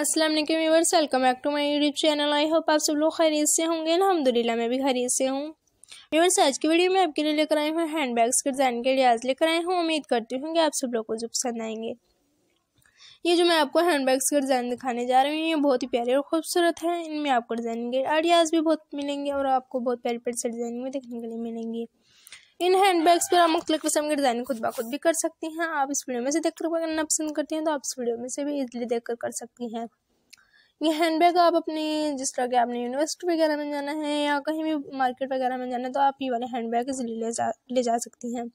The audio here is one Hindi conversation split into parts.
Aslam viewers welcome back to my YouTube channel I hope आप सब लोग खरीद से होंगे अलहमदिल्ला मैं भी खरीद से हूँ व्यूवर्स आज की वीडियो में आपके लिए लेकर आई हूँ हैंड बैग्स के डिज़ाइन के लिहाज लेकर आई हूँ उम्मीद करती हूँ कि आप सब लोग को जो पसंद आएंगे ये जो मैं आपको हैंड बैग्स के डिज़ाइन दिखाने जा रही हूँ ये बहुत ही प्यारे और खूबसूरत हैं इनमें आपको डिज़ाइन के आइडियाज़ भी बहुत मिलेंगे और आपको बहुत प्यारे प्यारे से डिज़ाइन में देखने के लिए मिलेंगे इन हैंड बैग्स पर हम क्लिक किस्म हम डिज़ाइन खुद ब खुद भी कर सकती हैं आप इस वीडियो में से देखकर करना पसंद करती हैं तो आप इस वीडियो में से भी इजिली देख कर, कर सकती हैं ये हैंड बैग आप अपने जिस तरह के आपने यूनिवर्सिटी वगैरह में जाना है या कहीं भी मार्केट वगैरह में जाना है तो आप ये वाले हैंड बैग इजिली ले जा ले जा सकती हैं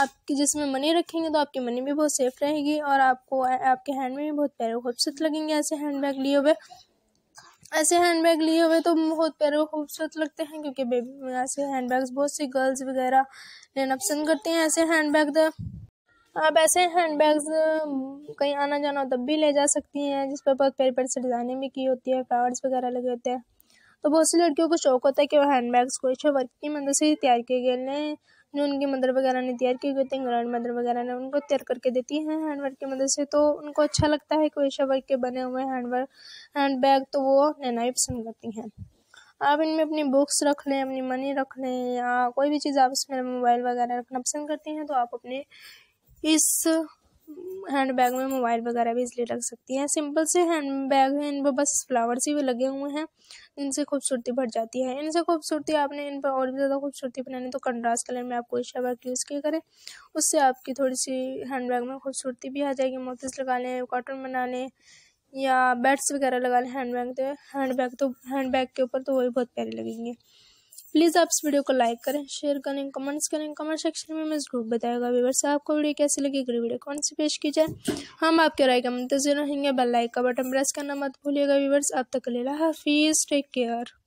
आपकी जिसमें मनी रखेंगे तो आपकी मनी भी बहुत सेफ रहेगी और आपको आपके हैंड में भी बहुत प्यारे खूबसूरत लगेंगे ऐसे हैंड बैग लिए हुए ऐसे हैंडबैग लिए हुए तो बहुत और खूबसूरत लगते हैं क्योंकि बेबी ऐसे ऐसे हैंडबैग्स बहुत सी गर्ल्स वगैरह लेना पसंद करते हैं ऐसे हैंडबैग आप ऐसे हैंडबैग्स कहीं आना जाना हो तब भी ले जा सकती हैं जिस पर बहुत प्यारी प्यारी से डिज़ाइनिंग भी की होती है फ्लावर्स वगैरह लगे होते हैं तो बहुत सी लड़कियों को शौक होता है कि वो बैग्स को अच्छे वर्क की मदद से तैयार किए गए हैं जो उनकी मदर वगैरह ने तैयार की होती हैं ग्रैंड मदर वगैरह ने उनको तैयार करके देती हैं हैंडवर्क की मदद से तो उनको अच्छा लगता है कि ऐसा वर्क के बने हुए हैंडवर्क हैंड बैग तो वो लेना ही पसंद करती हैं आप इनमें अपनी बुक्स रख लें अपनी मनी रख लें या कोई भी चीज़ आप इसमें मोबाइल वगैरह रखना पसंद करती हैं तो आप अपने इस हैंड बैग में मोबाइल वगैरह भी इसलिए रख सकती हैं सिंपल से हैंड बैग हैं इन पर बस फ्लावर्स ही भी लगे हुए हैं इनसे खूबसूरती बढ़ जाती है इनसे खूबसूरती आपने इन पर और भी ज़्यादा खूबसूरती बनानी तो कंट्रास्ट कलर में आप कोई शबक यूज़ किया करें उससे आपकी थोड़ी सी हैंड बैग में खूबसूरती भी आ जाएगी मोतीस लगा लें कॉटन बना लें या बेड्स वगैरह लगा लें हैंड बैग तो हैंड बैग तो हैंड बैग के ऊपर तो वही बहुत प्यारी लगेंगे प्लीज़ आप इस वीडियो को लाइक करें शेयर करें कमेंट्स करें कमेंट सेक्शन में मैं ज़रूर बताएगा व्यवर से आपको वीडियो कैसी लगी अगली वीडियो कौन सी पेश की जाए हम आपके राय का मंतजर रहेंगे बेल लाइक का बटन प्रेस करना मत भूलिएगा व्यवर्स आप तक रहा हाफिज़ टेक केयर